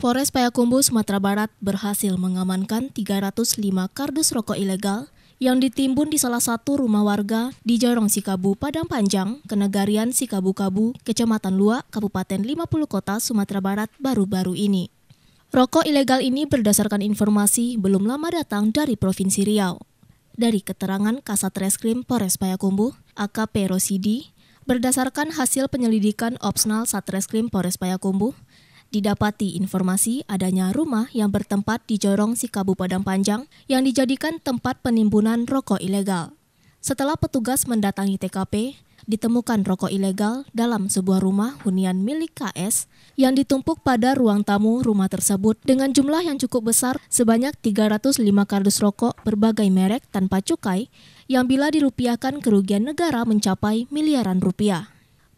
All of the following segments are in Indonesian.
Polres Payakumbu, Sumatera Barat berhasil mengamankan 305 kardus rokok ilegal yang ditimbun di salah satu rumah warga di Jorong Sikabu, Padang Panjang, Kenegarian Sikabu-Kabu, Kecamatan Lua, Kabupaten 50 Kota, Sumatera Barat baru-baru ini. Rokok ilegal ini berdasarkan informasi belum lama datang dari Provinsi Riau. Dari keterangan Kasat Reskrim Polres Payakumbu, AKP Rosidi, berdasarkan hasil penyelidikan opsional Satreskrim Polres Payakumbu, didapati informasi adanya rumah yang bertempat di Jorong Sikabu Padang Panjang yang dijadikan tempat penimbunan rokok ilegal. Setelah petugas mendatangi TKP, ditemukan rokok ilegal dalam sebuah rumah hunian milik KS yang ditumpuk pada ruang tamu rumah tersebut dengan jumlah yang cukup besar sebanyak 305 kardus rokok berbagai merek tanpa cukai yang bila dirupiahkan kerugian negara mencapai miliaran rupiah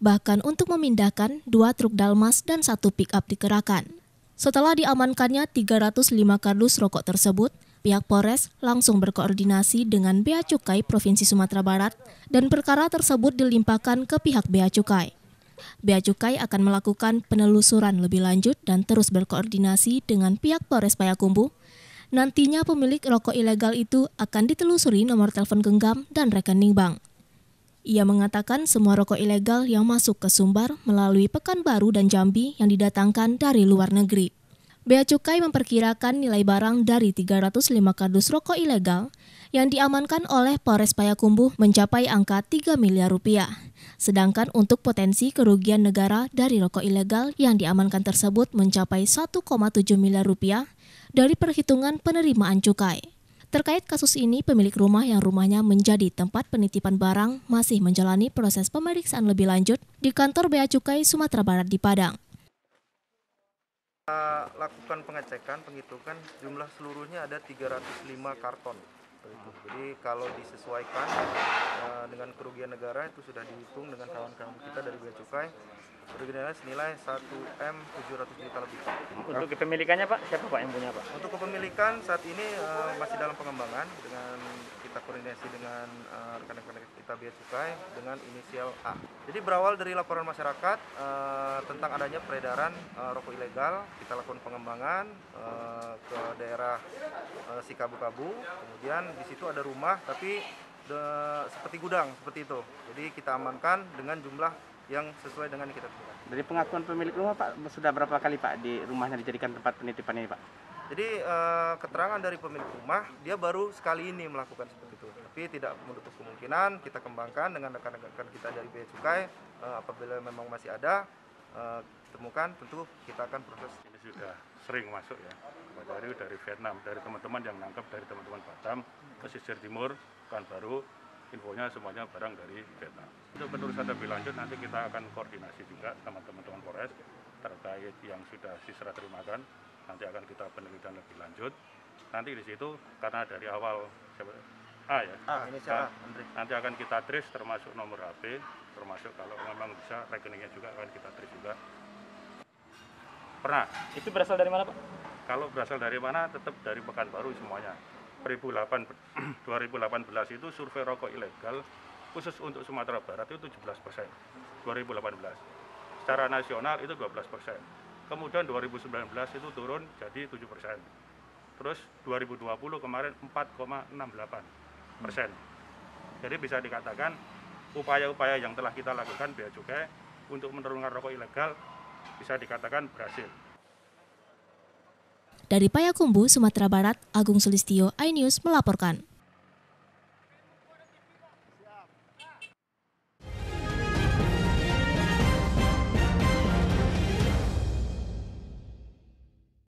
bahkan untuk memindahkan dua truk Dalmas dan satu pick-up dikerahkan. Setelah diamankannya 305 kardus rokok tersebut, pihak Polres langsung berkoordinasi dengan Bea Cukai Provinsi Sumatera Barat dan perkara tersebut dilimpahkan ke pihak Bea Cukai. Bea Cukai akan melakukan penelusuran lebih lanjut dan terus berkoordinasi dengan pihak Polres Payakumbuh nantinya pemilik rokok ilegal itu akan ditelusuri nomor telepon genggam dan rekening bank. Ia mengatakan semua rokok ilegal yang masuk ke Sumbar melalui Pekanbaru dan Jambi yang didatangkan dari luar negeri. Bea Cukai memperkirakan nilai barang dari 305 kardus rokok ilegal yang diamankan oleh Polres Payakumbuh mencapai angka 3 miliar rupiah. Sedangkan untuk potensi kerugian negara dari rokok ilegal yang diamankan tersebut mencapai 1,7 miliar rupiah dari perhitungan penerimaan cukai. Terkait kasus ini, pemilik rumah yang rumahnya menjadi tempat penitipan barang masih menjalani proses pemeriksaan lebih lanjut di kantor Bea Cukai Sumatera Barat di Padang. lakukan pengecekan, penghitungan jumlah seluruhnya ada 305 karton. Jadi kalau disesuaikan eh, dengan kerugian negara itu sudah dihitung dengan kawan-kawan kita dari Bea Cukai Bergenerasi senilai 1 M 700 juta lebih. Untuk kepemilikannya Pak, siapa Pak yang punya Pak? Untuk kepemilikan saat ini uh, masih dalam pengembangan dengan kita koordinasi dengan eh, rekan-rekan uh, kita Bea Cukai dengan inisial A. Jadi berawal dari laporan masyarakat uh, tentang adanya peredaran uh, rokok ilegal, kita lakukan pengembangan uh, ke daerah uh, Sikabu-Kabu. Kemudian di situ ada rumah tapi de, seperti gudang seperti itu. Jadi kita amankan dengan jumlah yang sesuai dengan yang kita tentukan. Dari pengakuan pemilik rumah Pak, sudah berapa kali Pak di rumahnya dijadikan tempat penitipan ini Pak? Jadi uh, keterangan dari pemilik rumah dia baru sekali ini melakukan seperti itu. Tapi tidak menutup kemungkinan kita kembangkan dengan rekan-rekan kita dari Bea Cukai uh, apabila memang masih ada uh, eh, temukan tentu kita akan proses. Ini sudah sering masuk ya. Dari dari Vietnam, dari teman-teman yang nangkap dari teman-teman Batam, Pesisir Timur, baru infonya semuanya barang dari Vietnam. Untuk penulisan lebih lanjut nanti kita akan koordinasi juga sama teman-teman Polres terkait yang sudah diserah terimakan. Nanti akan kita penelitian lebih lanjut. Nanti di situ karena dari awal A ya. A, ah, ini nah, nanti akan kita trace termasuk nomor HP, termasuk kalau memang bisa rekeningnya juga akan kita trace juga. Pernah. Itu berasal dari mana Pak? Kalau berasal dari mana tetap dari Pekanbaru semuanya. 2008, 2018 itu survei rokok ilegal khusus untuk Sumatera Barat itu 17 persen 2018 secara nasional itu 12 persen kemudian 2019 itu turun jadi 7 persen terus 2020 kemarin 4,68 persen jadi bisa dikatakan upaya-upaya yang telah kita lakukan bea cukai untuk menurunkan rokok ilegal bisa dikatakan berhasil. Dari Payakumbu, Sumatera Barat, Agung Sulistyo, iNews melaporkan.